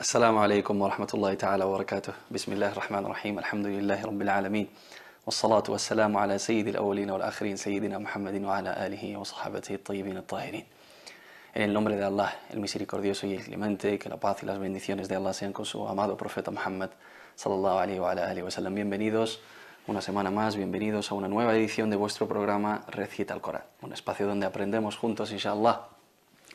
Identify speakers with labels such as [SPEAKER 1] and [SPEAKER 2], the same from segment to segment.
[SPEAKER 1] السلام عليكم ورحمة الله تعالى وبركاته بسم الله الرحمن الرحيم الحمد لله رب العالمين والصلاة والسلام على سيد الأولين والآخرين سيدنا محمد وعلى آله وصحابته الطيبين الطاهرين En el nombre de Allah, el misericordioso y el clemente, que la paz y las bendiciones de Allah sean con su amado profeta Muhammad sallallahu alayhi wa alayhi wa sallam. Bienvenidos una semana más, bienvenidos a una nueva edición de vuestro programa Recita el Corán, un espacio donde aprendemos juntos, inshallah,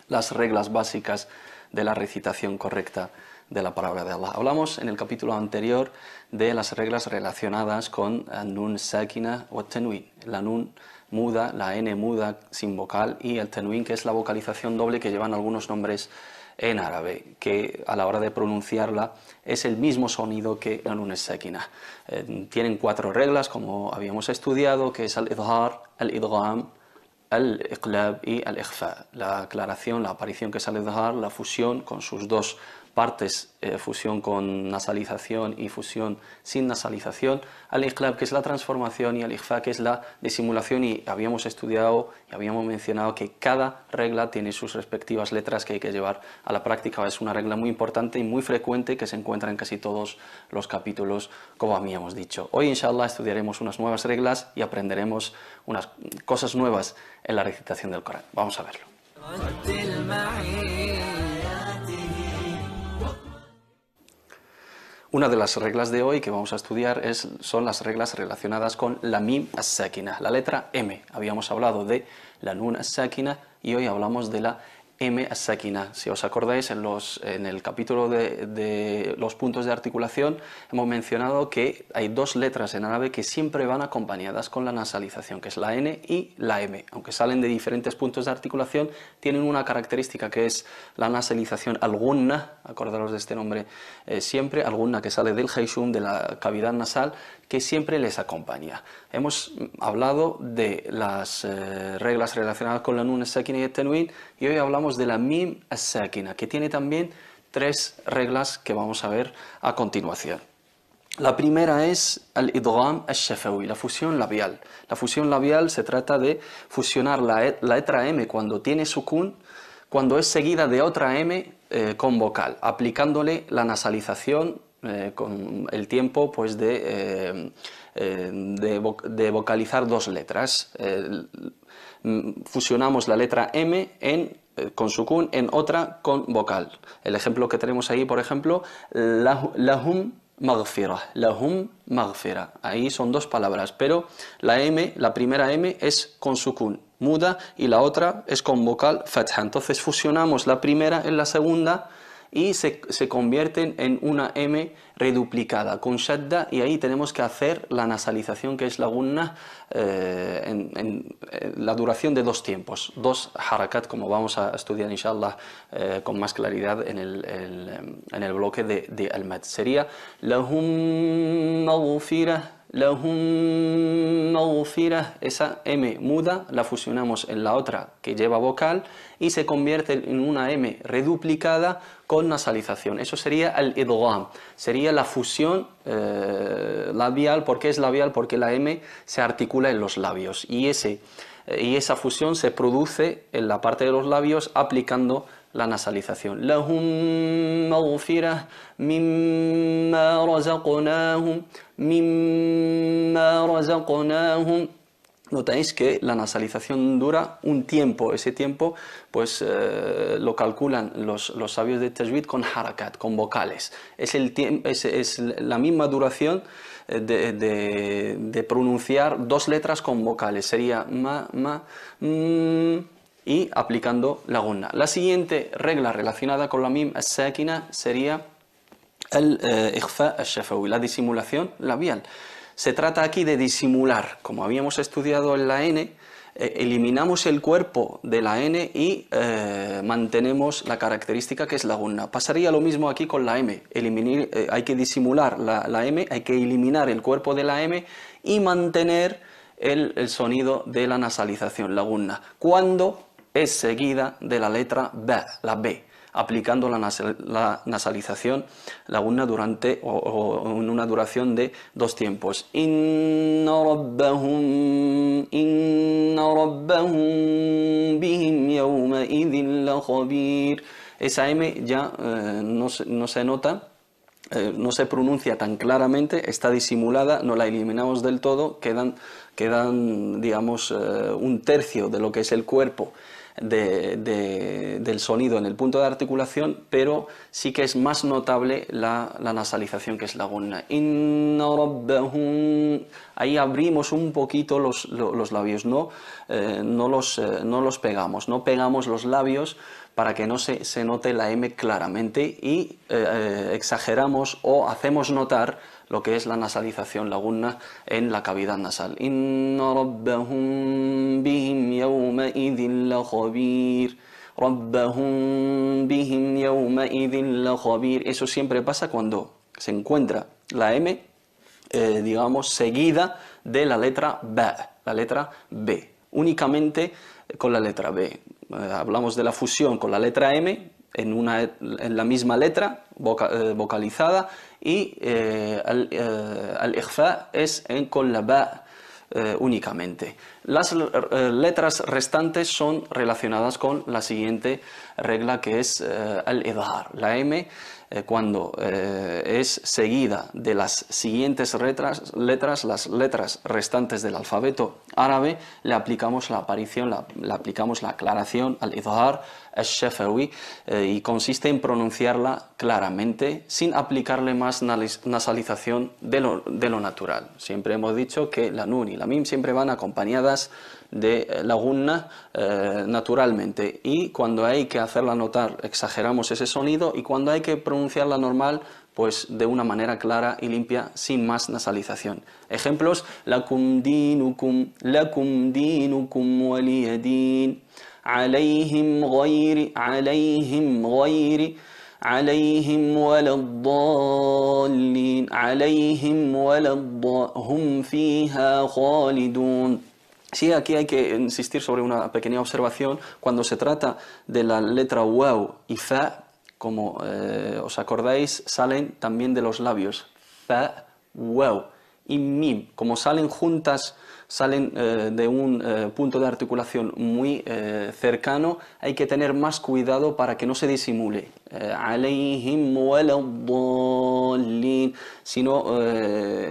[SPEAKER 1] las reglas básicas de la recitación correcta de la palabra de Allah. Hablamos en el capítulo anterior de las reglas relacionadas con eh, nun sakina o tenuin, la nun muda, la n muda sin vocal y el tenuin que es la vocalización doble que llevan algunos nombres en árabe, que a la hora de pronunciarla es el mismo sonido que la nun sakina. Eh, tienen cuatro reglas como habíamos estudiado, que es el idhar, el idgham, al iqlab y al ikhfa, la aclaración, la aparición que es sale idhar la fusión con sus dos partes eh, fusión con nasalización y fusión sin nasalización, al-iqlab que es la transformación y al-ikhfa que es la disimulación y habíamos estudiado y habíamos mencionado que cada regla tiene sus respectivas letras que hay que llevar a la práctica, es una regla muy importante y muy frecuente que se encuentra en casi todos los capítulos como habíamos dicho. Hoy inshallah estudiaremos unas nuevas reglas y aprenderemos unas cosas nuevas en la recitación del Corán. Vamos a verlo. Una de las reglas de hoy que vamos a estudiar es, son las reglas relacionadas con la mim Asakina, la letra M. Habíamos hablado de la nun Asakina y hoy hablamos de la M asakina. Si os acordáis, en, los, en el capítulo de, los puntos de articulación hemos mencionado que hay dos letras en árabe que siempre van acompañadas con la nasalización, que es la N y la M. Aunque salen de diferentes puntos de articulación, tienen una característica que es la nasalización alguna, acordaros de este nombre eh, siempre, alguna que sale del Heishum, de la cavidad nasal, que siempre les acompaña. Hemos hablado de las eh, reglas relacionadas con la nun SEQUINA y el y hoy hablamos de la mim SEQUINA, que tiene también tres reglas que vamos a ver a continuación. La primera es el idgham al la fusión labial. La fusión labial se trata de fusionar la, e, letra M cuando tiene su sukun, cuando es seguida de otra M eh, con vocal, aplicándole la nasalización eh, con el tiempo pues de, eh, eh, vocalizar dos letras. Mm, fusionamos la letra M en, con sukun en otra con vocal. El ejemplo que tenemos ahí, por ejemplo, la, lahum magfira. lahum Ahí son dos palabras, pero la M, la primera M es con sukun, muda, y la otra es con vocal fatha. Entonces fusionamos la primera en la segunda y se, se convierten en una M reduplicada con shadda y ahí tenemos que hacer la nasalización que es la eh, en, eh, la duración de dos tiempos, dos harakat como vamos a estudiar inshallah eh, con más claridad en el, bloque de, de al-mad. Sería lahum La lahum esa M muda la fusionamos en la otra que lleva vocal y se convierte en una M reduplicada con nasalización. Eso sería el idgham, sería la fusión eh, labial. porque es labial? Porque la M se articula en los labios y, ese, eh, y esa fusión se produce en la parte de los labios aplicando la nasalización. Notáis que la nasalización dura un tiempo, ese tiempo pues eh, lo calculan los, sabios de Tajwid con harakat, con vocales. Es, la misma duración eh, de, pronunciar dos letras con vocales, sería ma, ma, mm, y aplicando la gunna. La siguiente regla relacionada con la mim sakina sería el eh, al la disimulación labial. Se trata aquí de disimular. Como habíamos estudiado en la N, eh, eliminamos el cuerpo de la N y eh, mantenemos la característica que es la laguna. Pasaría lo mismo aquí con la M. Eh, hay que disimular la, M, hay que eliminar el cuerpo de la M y mantener el, el sonido de la nasalización, laguna, cuando es seguida de la letra B, la B aplicando la, nasalización la nasalización durante o, en una duración de dos tiempos. Esa M ya eh, no, se nota. Eh, no se pronuncia tan claramente, está disimulada, no la eliminamos del todo, quedan, digamos, eh, un tercio de lo que es el cuerpo del sonido en el punto de articulación, pero sí que es más notable la, nasalización que es la gonna. Ahí abrimos un poquito los, labios, no, eh, eh, no, los, pegamos, no pegamos los labios para que no se, note la M claramente y eh, exageramos o hacemos notar lo que es la nasalización, laguna en la cavidad nasal. Eso siempre pasa cuando se encuentra la M, eh, digamos, seguida de la letra B, la letra B, únicamente con la letra B. Eh, hablamos de la fusión con la letra M, en, una, la misma letra eh, vocalizada y eh, al, eh, al ikhfa es en, con la ba únicamente. Las letras restantes son relacionadas con la siguiente regla que es al idhar. La m cuando es seguida de las siguientes letras, las letras restantes del alfabeto árabe, le aplicamos la aparición, le aplicamos la aclaración al idhar eh, y consiste en pronunciarla claramente sin aplicarle más nasalización de lo, natural. Siempre hemos dicho que la nun y la mim siempre van acompañadas de eh, la gunna eh, naturalmente y cuando hay que hacerla notar exageramos ese sonido y cuando hay que pronunciarla normal pues de una manera clara y limpia, sin más nasalización. Ejemplos, La cum dinukum, cum, dinukum din. عليهم غير عليهم غير خالدون Sí, aquí hay que insistir sobre una pequeña observación. Cuando se trata de la letra wow y fa, como eh, os acordáis, salen también de los labios. Fa, wow. Y mim, como salen juntas salen eh, de un eh, punto de articulación muy eh, cercano, hay que tener más cuidado para que no se disimule. Si no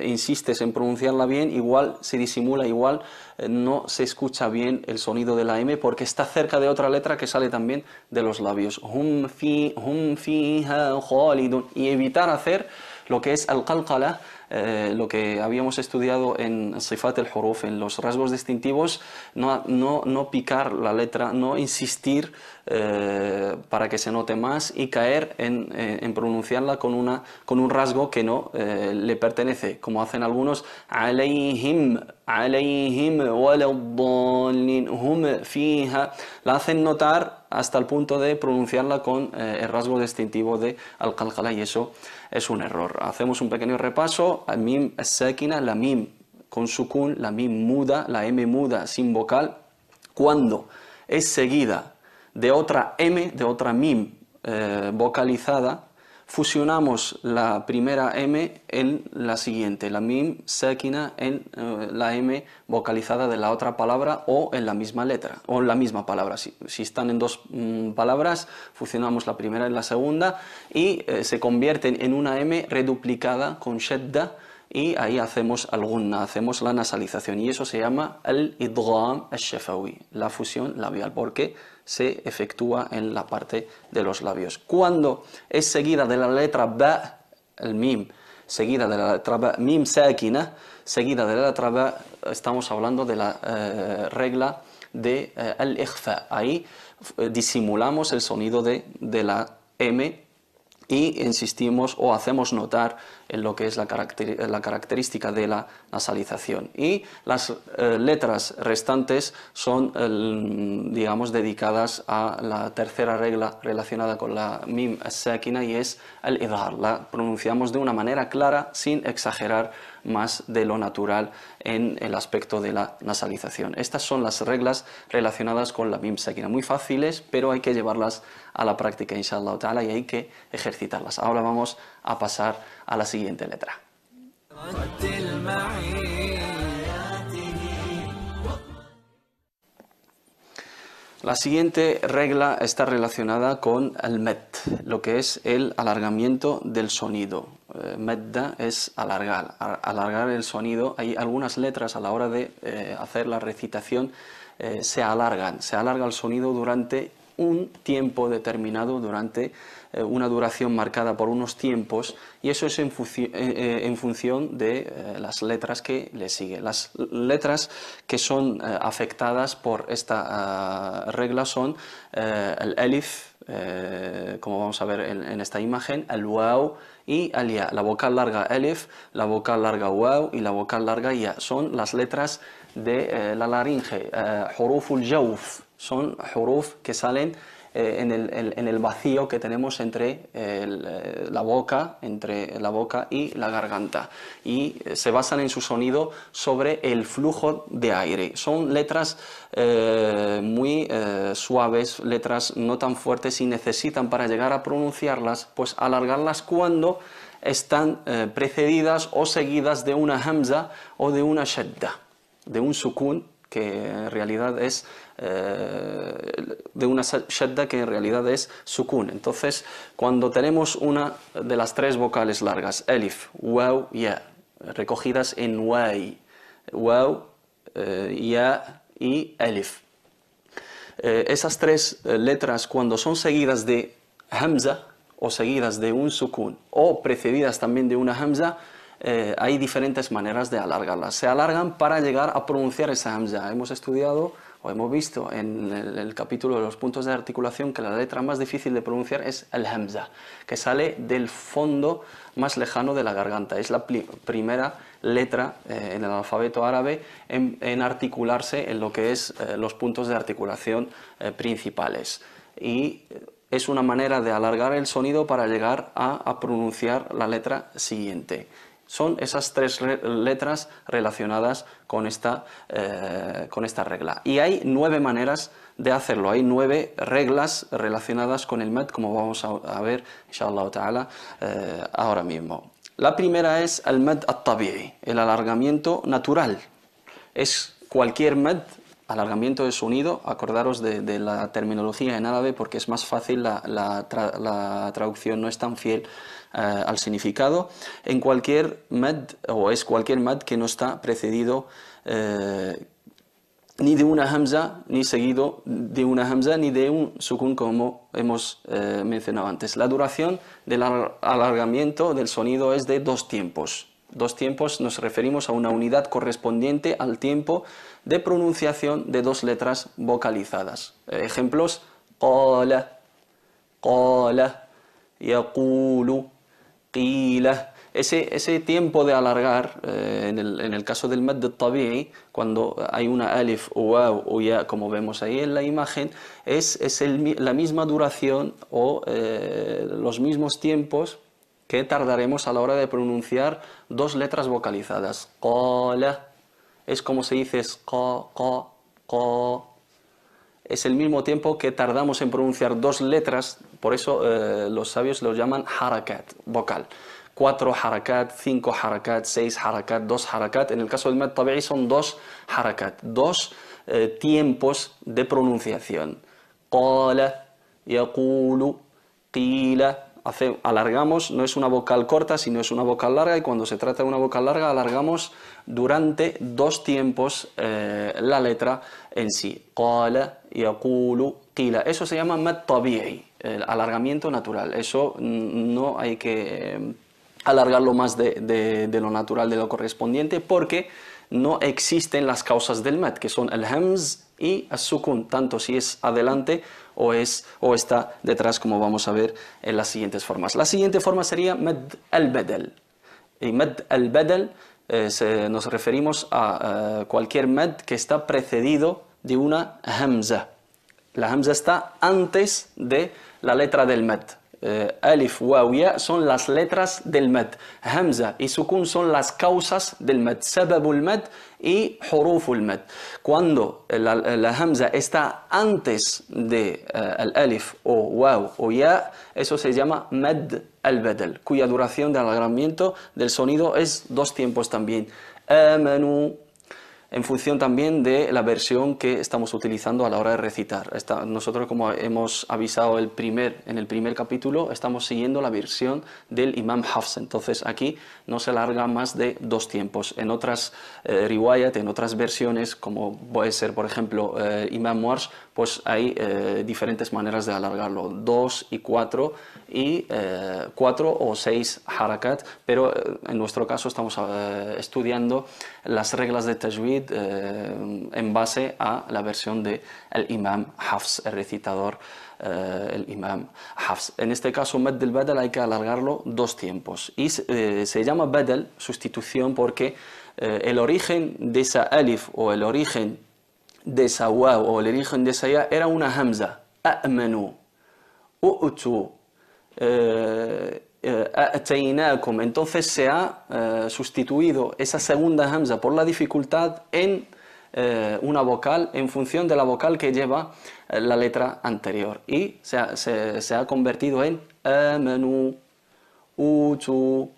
[SPEAKER 1] insistes en pronunciarla bien, igual se disimula, igual no se escucha bien el sonido de la M porque está cerca de otra letra que sale también de los labios. Y evitar hacer lo que es al eh, lo que habíamos estudiado en Sifat el Huruf, en los rasgos distintivos, no, no, no picar la letra, no insistir eh, para que se note más y caer eh, en, pronunciarla con, una, con un rasgo que no le pertenece, como hacen algunos, fiha, la hacen notar hasta el punto de pronunciarla con el rasgo distintivo de al y eso es un error. Hacemos un pequeño repaso. Mim la mim con su kun la mim muda, la m muda sin vocal, cuando es seguida de otra m, de otra mim eh, vocalizada, fusionamos la primera M en la siguiente, la mim séquina en eh, la M vocalizada de la otra palabra o en la misma letra, o en la misma palabra. Si, están en dos mm, palabras, fusionamos la primera y la segunda y eh, se convierten en una M reduplicada con shedda y ahí hacemos alguna, hacemos la nasalización y eso se llama el idgham al la fusión labial, porque se efectúa en la parte de los labios. Cuando es seguida de la letra B, el mim, seguida de la letra ba, mim sakina, seguida de la letra estamos hablando de la eh, regla de el eh, al-ikhfa. Ahí eh, disimulamos el sonido de, de la m y insistimos o hacemos notar en lo que es la, la característica de la nasalización. Y las eh, letras restantes son, digamos, dedicadas a la tercera regla relacionada con la mim sekina y es el idhar. La pronunciamos de una manera clara sin exagerar más de lo natural en el aspecto de la nasalización. Estas son las reglas relacionadas con la mim sekina. muy fáciles, pero hay que llevarlas a la práctica, inshallah, y hay que ejercitarlas. Ahora vamos a pasar a las siguiente letra. La siguiente regla está relacionada con el met, lo que es el alargamiento del sonido. Eh, Medda es alargar, alargar el sonido. Hay algunas letras a la hora de eh, hacer la recitación eh, se alargan, se alarga el sonido durante un tiempo determinado, durante eh, una duración marcada por unos tiempos y eso es en, eh, eh, en función de las letras que le siguen. Las letras que son afectadas por esta ah, regla son el elif, como vamos a ver en, esta imagen, el wow y el ya. La vocal larga elif, la vocal larga wow y la vocal larga ya. Son las letras de la laringe, حروف jawf, son huruf que salen eh, en, el, vacío que tenemos entre eh, la boca, entre la boca y la garganta. Y eh, se basan en su sonido sobre el flujo de aire. Son letras muy suaves, letras no tan fuertes y necesitan para llegar a pronunciarlas, pues alargarlas cuando están precedidas o seguidas de una hamza o de una shadda, de un sukun, que en realidad es eh, de una shadda que en realidad es sukun. Entonces, cuando tenemos una de las tres vocales largas, elif, waw, ya, recogidas en Wai, Wow, eh, ya y elif. Eh, esas tres letras, cuando son seguidas de hamza o seguidas de un sukun o precedidas también de una hamza, hay diferentes maneras de alargarlas. Se alargan para llegar a pronunciar esa hamza. Hemos estudiado hemos visto en el, capítulo de los puntos de articulación que la letra más difícil de pronunciar es el hamza, que sale del fondo más lejano de la garganta. Es la primera letra eh, en el alfabeto árabe en, articularse en lo que es eh, los puntos de articulación eh, principales. Y es una manera de alargar el sonido para llegar a pronunciar la letra siguiente. Son esas tres letras relacionadas con esta, eh, con esta regla. Y hay nueve maneras de hacerlo. Hay nueve reglas relacionadas con el mad, como vamos a, ver, inshallah ta'ala, eh, ahora mismo. La primera es el mad at-tabi'i, el alargamiento natural. Es cualquier mad, alargamiento de sonido, acordaros de, la terminología en árabe porque es más fácil, la, la, traducción no es tan fiel eh, al significado en cualquier mad o es cualquier mad que no está precedido eh, ni de una hamza, ni seguido de una hamza, ni de un sukun como hemos eh, mencionado antes. La duración del alargamiento del sonido es de dos tiempos. Dos tiempos nos referimos a una unidad correspondiente al tiempo de pronunciación de dos letras vocalizadas. Ejemplos, qala, qala, yaqulu, qila. Ese, ese tiempo de alargar, eh, en, el, en, el, caso del mad tabi'i, cuando hay una alif o waw o ya, como vemos ahí en la imagen, es, es la misma duración o eh, los mismos tiempos que tardaremos a la hora de pronunciar dos letras vocalizadas. Qala. Es como se dice es qa, qa, qa es el mismo tiempo que tardamos en pronunciar dos letras, por eso eh, los sabios lo llaman harakat, vocal. Cuatro harakat, cinco harakat, seis harakat, dos harakat. En el caso del Mat Tabi'i son dos harakat, dos eh, tiempos de pronunciación. Qala, yaqulu, qila. alargamos, no es una vocal corta, sino es una vocal larga, y cuando se trata de una vocal larga, alargamos durante dos tiempos eh, la letra en sí. Qala, qila. Eso se llama mat el alargamiento natural. Eso mm, no hay que eh, alargarlo más de, lo natural, de lo correspondiente, porque no existen las causas del mat, que son el hamz y el sukun, tanto si es adelante o, es, o está detrás, como vamos a ver en las siguientes formas. La siguiente forma sería mad al bedel Y mad al-badal eh, nos referimos a eh, cualquier med que está precedido de una hamza. La hamza está antes de la letra del med. Eh, alif, waw, ya son las letras del med. Hamza y sukun son las causas del med. Sababul med y huruful med. Cuando la, hamza está antes de el alif o waw o ya, eso se llama med el betel cuya duración de alargamiento del sonido es dos tiempos también en función también de la versión que estamos utilizando a la hora de recitar. nosotros, como hemos avisado el primer, en el primer capítulo, estamos siguiendo la versión del Imam Hafs. Entonces, aquí no se alarga más de dos tiempos. En otras eh, riwayat, en otras versiones, como puede ser, por ejemplo, eh, Imam Wars, pues hay eh, diferentes maneras de alargarlo. Dos y cuatro y cuatro o seis harakat, pero en nuestro caso estamos estudiando las reglas de tajwid eh, en base a la versión del el Imam Hafs, el recitador, eh, el Imam Hafs. En este caso, Med del Badal hay que alargarlo dos tiempos. Y se eh, llama Badal, sustitución, porque el origen de esa alif o el origen de esa waw o el origen de esa ya era una hamza. u'utu, u'tu. Eh, Entonces se ha eh, sustituido esa segunda hamza por la dificultad en eh, una vocal en función de la vocal que lleva la letra anterior. Y se ha, convertido en amanu, utu,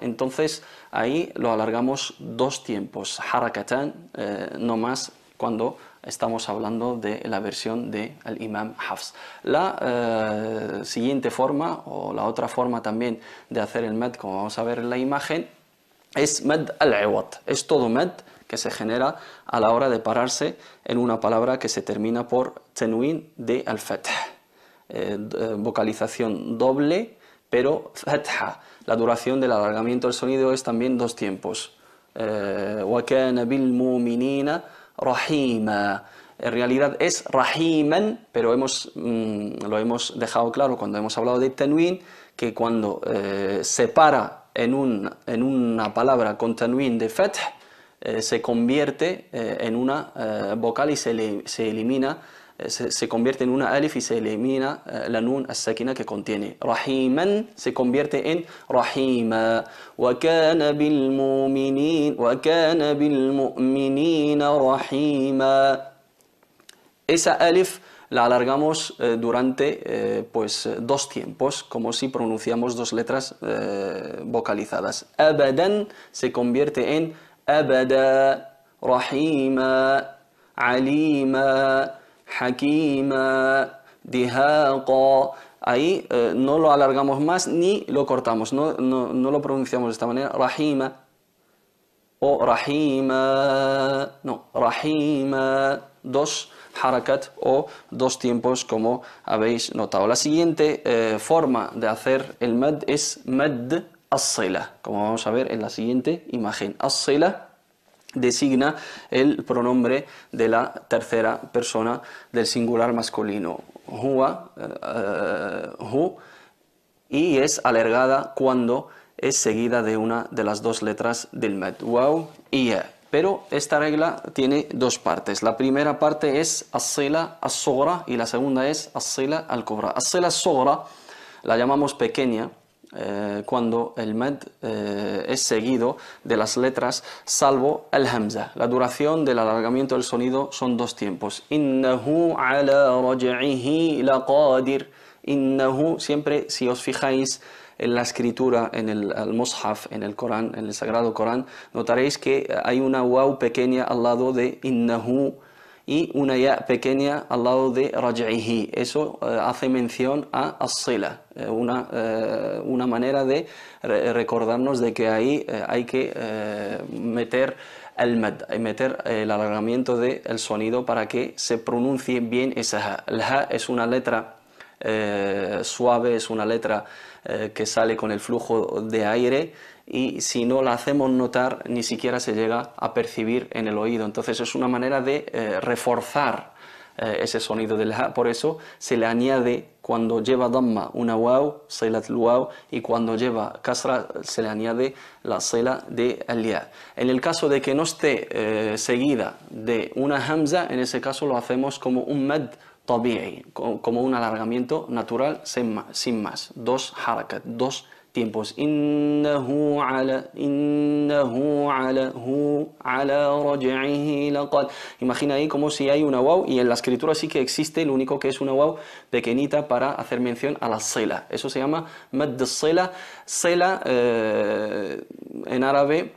[SPEAKER 1] Entonces ahí lo alargamos dos tiempos, harakatan, no más cuando estamos hablando de la versión del imam Hafs. La eh, siguiente forma o la otra forma también de hacer el med, como vamos a ver en la imagen, es med al-iwat, es todo med que se genera a la hora de pararse en una palabra que se termina por tenuin de al-fath, eh, eh, vocalización doble pero fatha. La duración del alargamiento del sonido es también dos tiempos. bil rahima. En realidad es rahiman, pero mm, lo hemos dejado claro cuando hemos hablado de tenuín, que cuando eh, se para en, un, en, una palabra con tenuín de feth, eh, se convierte eh, en una vocal y se, le, se elimina se, convierte en una alif y se elimina eh, la nun asakina que contiene. Rahiman se convierte en rahima. Wa bil mu'minina rahima. Esa alif la alargamos eh, durante eh, pues, dos tiempos, como si pronunciamos dos letras vocalizadas. Abadan se convierte en abada, rahima, alima hakima, dihaqa. Ahí eh, no lo alargamos más ni lo cortamos, no, lo pronunciamos de esta manera. Rahima o rahima, no, rahima, dos harakat o dos tiempos como habéis notado. La siguiente eh, forma de hacer el mad es mad as como vamos a ver en la siguiente imagen. as designa el pronombre de la tercera persona del singular masculino, eh, eh, y es alargada cuando es seguida de una de las dos letras del met. wow y e. Pero esta regla tiene dos partes. La primera parte es as-sila as y la segunda es acela al-kubra. as-sila as la llamamos pequeña eh, cuando el med eh, es seguido de las letras, salvo el hamza. La duración del alargamiento del sonido son dos tiempos. ala siempre si os fijáis en la escritura, en el, moshaf, mushaf, en el Corán, en el Sagrado Corán, notaréis que hay una wow pequeña al lado de innahu y una ya pequeña al lado de raj'ihi. Eso eh, hace mención a as-sila, eh, eh, una, manera de recordarnos de que ahí hay que meter el mad, meter el alargamiento del sonido para que se pronuncie bien esa ha. El ha es una letra suave, es una letra que sale con el flujo de aire y si no la hacemos notar ni siquiera se llega a percibir en el oído. Entonces es una manera de eh, reforzar eh, ese sonido del ha, por eso se le añade cuando lleva dhamma una waw, selat waw, y cuando lleva kasra se le añade la sela de alia. En el caso de que no esté eh, seguida de una hamza, en ese caso lo hacemos como un mad tabi'i, como un alargamiento natural sin más, dos harakat, dos tiempos. Imagina ahí como si hay una wow y en la escritura sí que existe, lo único que es una wow pequeñita para hacer mención a la sela. Eso se llama mad sela. Sela eh, en árabe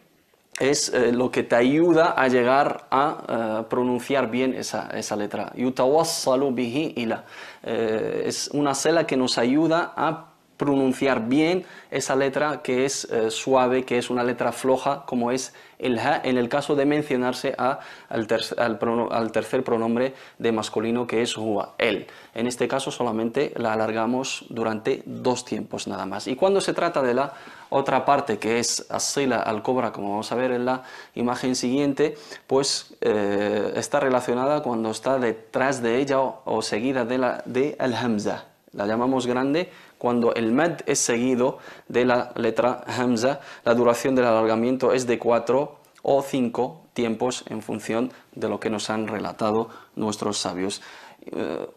[SPEAKER 1] es eh, lo que te ayuda a llegar a eh, pronunciar bien esa, esa letra. Yutawassalu bihi ila. es una sela que nos ayuda a pronunciar bien esa letra que es eh, suave, que es una letra floja, como es el ha, en el caso de mencionarse al, tercer pronombre de masculino que es hua, el. En este caso solamente la alargamos durante dos tiempos nada más. Y cuando se trata de la otra parte que es asila al cobra, como vamos a ver en la imagen siguiente, pues eh, está relacionada cuando está detrás de ella o, seguida de la de al hamza. La llamamos grande cuando el mad es seguido de la letra hamza. La duración del alargamiento es de cuatro o cinco tiempos en función de lo que nos han relatado nuestros sabios. Eh,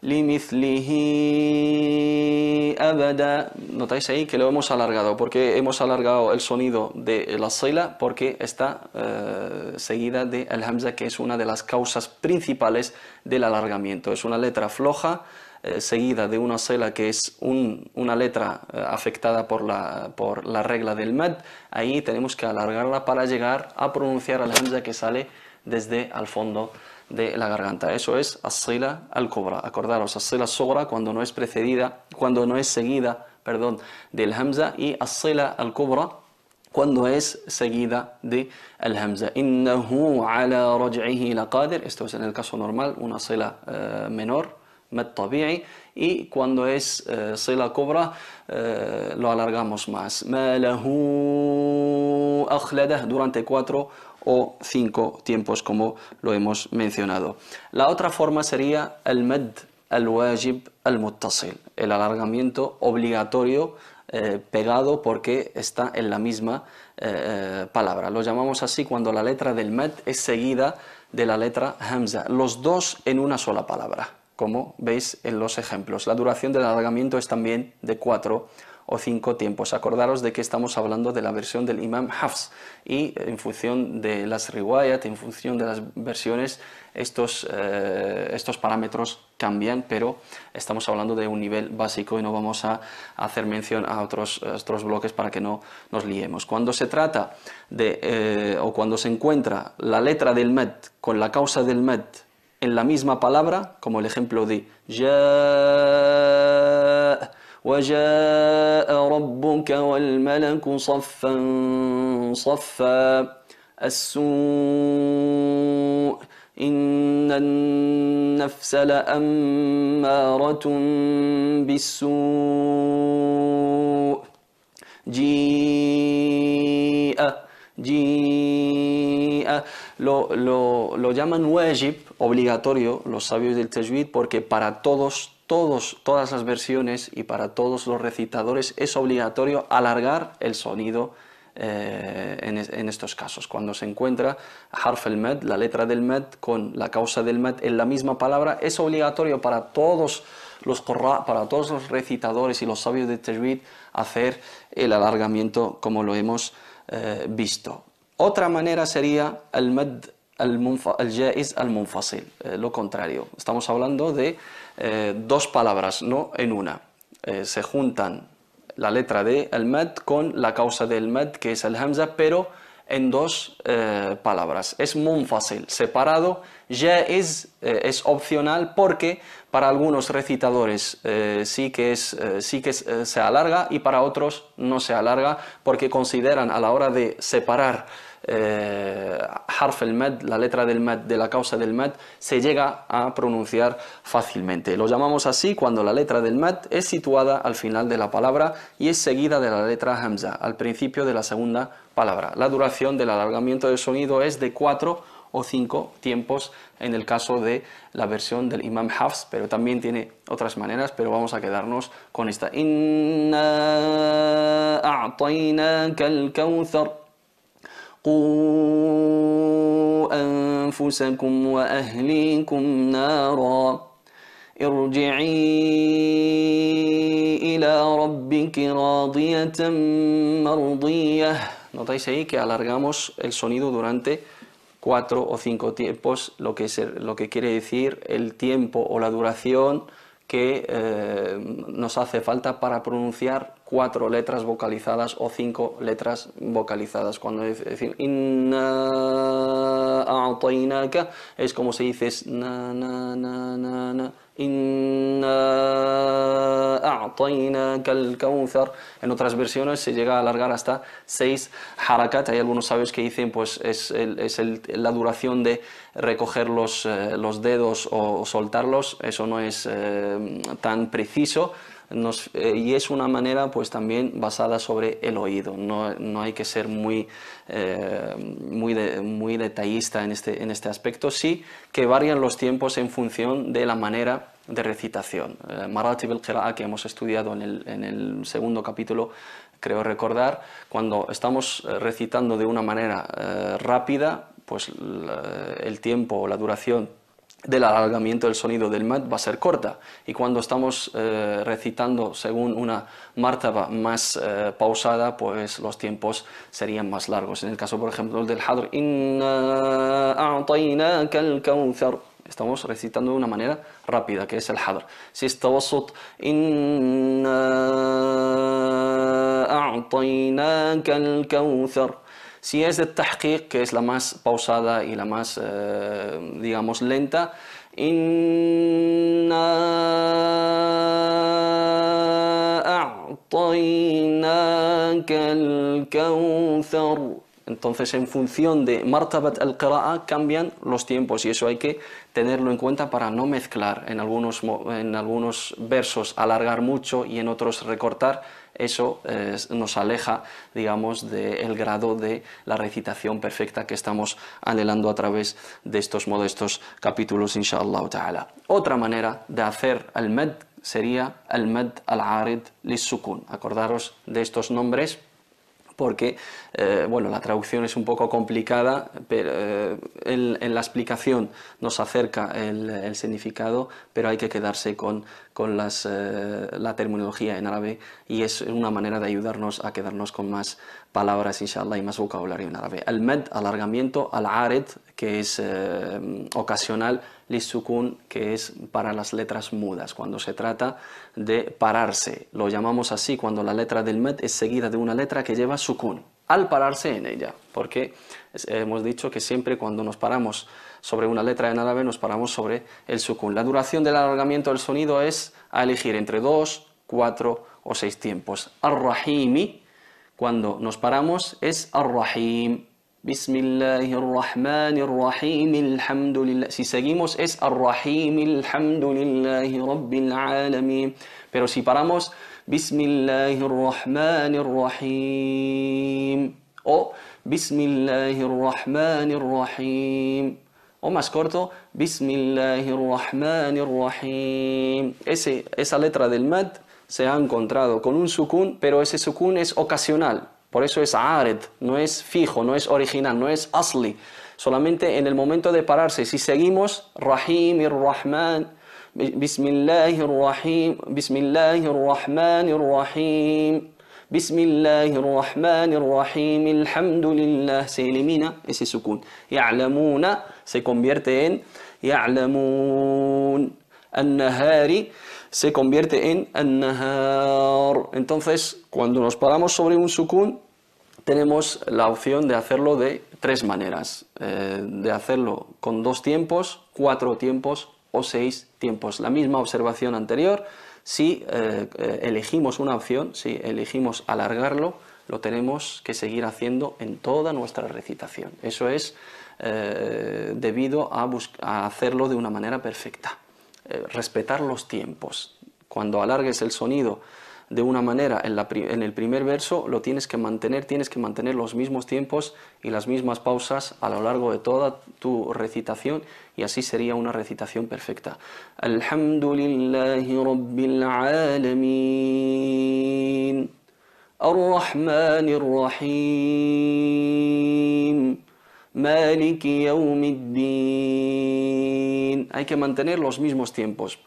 [SPEAKER 1] limithlihi abada. Notáis ahí que lo hemos alargado, porque hemos alargado el sonido de la sila, porque está eh, seguida de el hamza, que es una de las causas principales del alargamiento. Es una letra floja, eh, seguida de una sela que es una letra eh, afectada por la, regla del mad, ahí tenemos que alargarla para llegar a pronunciar al hamza que sale desde al fondo de la garganta. Eso es asila al kubra. Acordaros, asila sobra cuando no es precedida, cuando no es seguida, perdón, del hamza y asila al kubra cuando es seguida de al hamza. ala Esto es en el caso normal, una sila eh, menor, menor. tabii y cuando es eh, asila sila kubra eh, lo alargamos más malahu durante cuatro o cinco tiempos como lo hemos mencionado. La otra forma sería el med, el wajib, el muttasil, el alargamiento obligatorio eh, pegado porque está en la misma eh, eh, palabra. Lo llamamos así cuando la letra del med es seguida de la letra hamza, los dos en una sola palabra, como veis en los ejemplos. La duración del alargamiento es también de cuatro o cinco tiempos. Acordaros de que estamos hablando de la versión del Imam Hafs y eh, en función de las riwayat, en función de las versiones, estos, eh, estos parámetros cambian, pero estamos hablando de un nivel básico y no vamos a hacer mención a otros, otros bloques para que no nos liemos. Cuando se trata de, eh, o cuando se encuentra la letra del med con la causa del med en la misma palabra, como el ejemplo de ya وجاء ربك والملك صفا صفا السوء إن النفس لأمارة بالسوء جيء جيء lo, lo, lo llaman wajib, obligatorio, los sabios del tajwid, porque para todos todas las versiones y para todos los recitadores es obligatorio alargar el sonido eh, en, estos casos. Cuando se encuentra harf el med, la letra del med, con la causa del med en la misma palabra, es obligatorio para todos los para todos los recitadores y los sabios de tajweed hacer el alargamiento como lo hemos eh, visto. Otra manera sería el med el es al munfasil, eh, lo contrario. Estamos hablando de eh, dos palabras, no en una. Eh, se juntan la letra de el mad con la causa del mad, que es el hamza, pero en dos palabras. Es munfasil, separado. ya es opcional porque para algunos recitadores sí que, es, sí que se alarga y para otros no se alarga porque consideran a la hora de separar eh, harf el mad, la letra del mad de la causa del mad, se llega a pronunciar fácilmente. Lo llamamos así cuando la letra del mad es situada al final de la palabra y es seguida de la letra hamza, al principio de la segunda palabra. La duración del alargamiento del sonido es de cuatro o cinco tiempos en el caso de la versión del Imam Hafs, pero también tiene otras maneras, pero vamos a quedarnos con esta. Notáis ahí que alargamos el sonido durante cuatro o cinco tiempos, lo que, lo que quiere decir el tiempo o la duración que eh, nos hace falta para pronunciar cuatro letras vocalizadas o cinco letras vocalizadas. Cuando decimos decir, inna es como si dices na na na na na inna En otras versiones se llega a alargar hasta seis harakat. Hay algunos sabios que dicen pues es, el, es la duración de recoger los, eh, los dedos o soltarlos, eso no es eh, tan preciso. Eh, y es una manera pues también basada sobre el oído. No, hay que ser muy, muy, muy detallista en este, en este aspecto, sí que varían los tiempos en función de la manera de recitación. Marat Maratib que hemos estudiado en el, en el segundo capítulo, creo recordar, cuando estamos recitando de una manera rápida, pues el tiempo o la duración del alargamiento del sonido del mat va a ser corta y cuando estamos eh, recitando según una martaba más eh, pausada pues los tiempos serían más largos en el caso por ejemplo del hadr estamos recitando de una manera rápida que es el hadr si es inna si es de tahqiq, que es la más pausada y la más, eh, digamos, lenta, entonces, en función de martabat al-qira'a cambian los tiempos y eso hay que tenerlo en cuenta para no mezclar algunos, en algunos versos, alargar mucho y en otros recortar eso eh, nos aleja, digamos, del grado de la recitación perfecta que estamos anhelando a través de estos modestos capítulos, inshallah ta'ala. Otra manera de hacer el med sería el med al arid lis sukun. Acordaros de estos nombres porque eh, bueno, la traducción es un poco complicada, pero eh, en, la explicación nos acerca el, significado, pero hay que quedarse con, con las, eh, la terminología en árabe y es una manera de ayudarnos a quedarnos con más palabras, inshallah, y más vocabulario en árabe. El med, alargamiento, al aret que es ocasional, sukun, que es para las letras mudas, cuando se trata de pararse. Lo llamamos así cuando la letra del met es seguida de una letra que lleva sukun, al pararse en ella, porque hemos dicho que siempre cuando nos paramos sobre una letra en árabe nos paramos sobre el sukun. La duración del alargamiento del sonido es a elegir entre dos, cuatro o seis tiempos. Ar-Rahimi, cuando nos paramos, es Ar-Rahim. Bismillahirrahmanirrahim, Si seguimos es ARRAHIM rahim alhamdulillahi rabbil alamin. Pero si paramos, Bismillahirrahmanirrahim. O Bismillahirrahmanirrahim. O más corto, Bismillahirrahmanirrahim. Ese, esa letra del mat se ha encontrado con un sukun, pero ese sukun es ocasional por eso es ared, no es fijo, no es original, no es asli. Solamente en el momento de pararse, si seguimos Rahim ir Rahman, Bismillahir Rahim, Bismillahir ir Rahim, Bismillahir ir Rahim, Alhamdulillah, se elimina ese sukun. Ya'lamuna se convierte en Ya'lamun. An-Nahari se convierte en Entonces, cuando nos paramos sobre un sukun, tenemos la opción de hacerlo de tres maneras. Eh, de hacerlo con dos tiempos, cuatro tiempos o seis tiempos. La misma observación anterior, si eh, elegimos una opción, si elegimos alargarlo, lo tenemos que seguir haciendo en toda nuestra recitación. Eso es eh, debido a hacerlo de una manera perfecta. Eh, respetar los tiempos. Cuando alargues el sonido de una manera en, el primer verso, lo tienes que mantener, tienes que mantener los mismos tiempos y las mismas pausas a lo largo de toda tu recitación y así sería una recitación perfecta. Alhamdulillahi hay que mantener los mismos tiempos.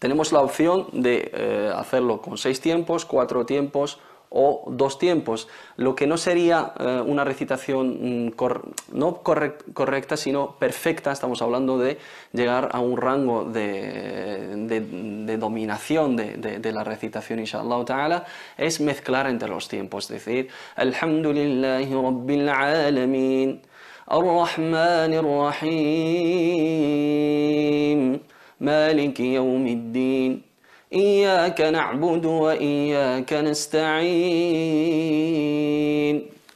[SPEAKER 1] Tenemos la opción de eh, hacerlo con seis tiempos, cuatro tiempos o dos tiempos, lo que no sería eh, una recitación mm, no correcta, sino perfecta, estamos hablando de llegar a un rango de, dominación de, la recitación, inshallah ta'ala, es mezclar entre los tiempos, es decir, Alhamdulillahi Rabbil alameen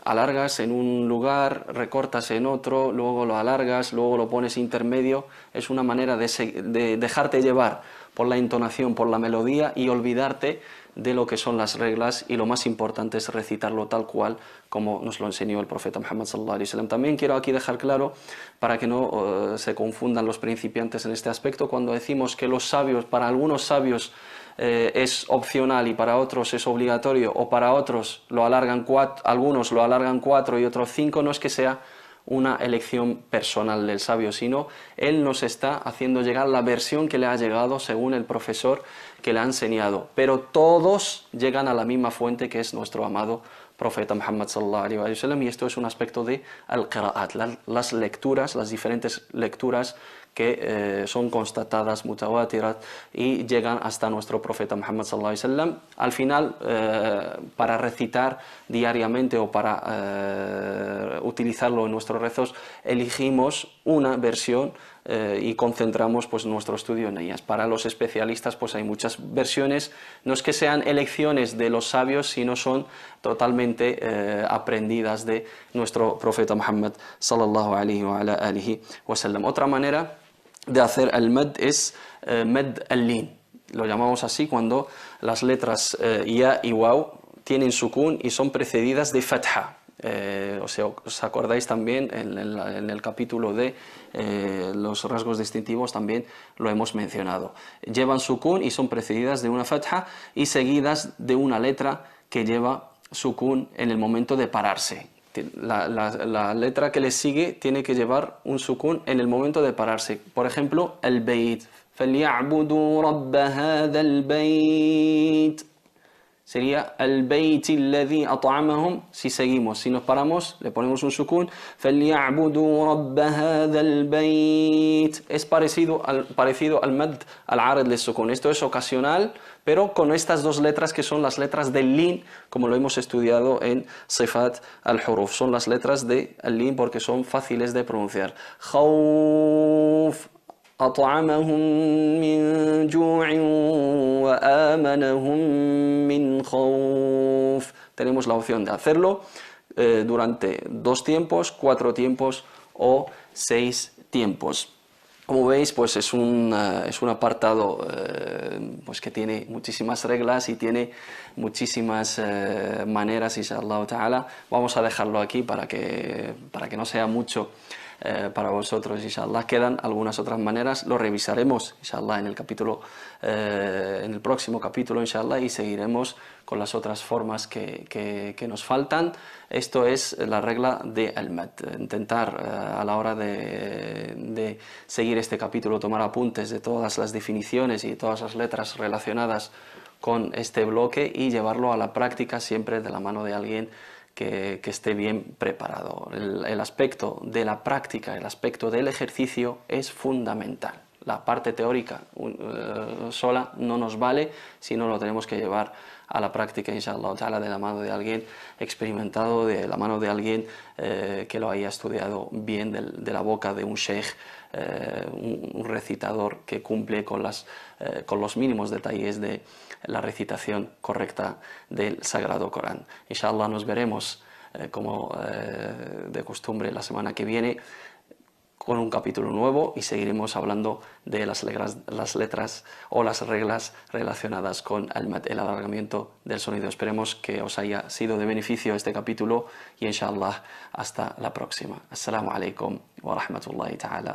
[SPEAKER 1] alargas en un lugar, recortas en otro, luego lo alargas, luego lo pones intermedio. Es una manera de, dejarte llevar por la entonación, por la melodía y olvidarte de lo que son las reglas y lo más importante es recitarlo tal cual como nos lo enseñó el profeta Muhammad sallallahu alaihi wasallam. También quiero aquí dejar claro para que no eh, se confundan los principiantes en este aspecto cuando decimos que los sabios para algunos sabios eh, es opcional y para otros es obligatorio o para otros lo alargan cuatro, algunos lo alargan cuatro y otros cinco no es que sea una elección personal del sabio, sino él nos está haciendo llegar la versión que le ha llegado según el profesor que le ha enseñado, pero todos llegan a la misma fuente que es nuestro amado profeta Muhammad sallallahu y esto es un aspecto de al-qira'at, las lecturas, las diferentes lecturas que eh, son constatadas mutawatirat y llegan hasta nuestro profeta Muhammad sallallahu Al final eh, para recitar diariamente o para eh, utilizarlo en nuestros rezos elegimos una versión eh, y concentramos pues, nuestro estudio en ellas. Para los especialistas pues, hay muchas versiones, no es que sean elecciones de los sabios, sino son totalmente eh, aprendidas de nuestro profeta Muhammad sallallahu Otra manera de hacer el med es eh, med al-lin. Lo llamamos así cuando las letras ya y waw tienen sukun y son precedidas de fatha. Eh, o sea, os acordáis también en, el capítulo de eh, los rasgos distintivos también lo hemos mencionado. Llevan sukun y son precedidas de una fatha y seguidas de una letra que lleva sukun en el momento de pararse. La, letra que le sigue tiene que llevar un sukun en el momento de pararse. Por ejemplo, el beit. فَلْيَعْبُدُوا رَبَّ Sería al bayti alladhi at'amahum si seguimos. Si nos paramos, le ponemos un sukun. Es parecido al, parecido al mad, al arad sukun. Esto es ocasional, pero con estas dos letras que son las letras del lin, como lo hemos estudiado en Sifat al-Huruf. Son las letras de al-lin porque son fáciles de pronunciar. Khawf من جوع من خوف. Tenemos la opción de hacerlo eh, durante dos tiempos, cuatro tiempos o seis tiempos. Como veis, pues es un, eh, es un apartado eh, pues que tiene muchísimas reglas y tiene muchísimas maneras, inshallah ta'ala. Vamos a dejarlo aquí para que, para que no sea mucho eh, para vosotros, inshallah. Quedan algunas otras maneras, lo revisaremos, inshallah, en el eh, en el próximo capítulo, inshallah, y seguiremos con las otras formas que, nos faltan. Esto es la regla de elmet. intentar eh, a la hora de, de seguir este capítulo, tomar apuntes de todas las definiciones y todas las letras relacionadas con este bloque y llevarlo a la práctica siempre de la mano de alguien que, esté bien preparado. El, aspecto de la práctica, el aspecto del ejercicio es fundamental la parte teórica eh, sola no nos vale, si no lo tenemos que llevar a la práctica, inshallah de la mano de alguien experimentado, de la mano de alguien eh, que lo haya estudiado bien de, de la boca de un sheikh eh, un, recitador que cumple con, las, eh, con los mínimos detalles de la recitación correcta del Sagrado Corán. Inshallah nos veremos eh, como de costumbre la semana que viene con un capítulo nuevo y seguiremos hablando de las letras, las letras o las reglas relacionadas con el, alargamiento del sonido. Esperemos que os haya sido de beneficio este capítulo y inshallah hasta la próxima. Assalamu alaikum wa rahmatullahi ta'ala.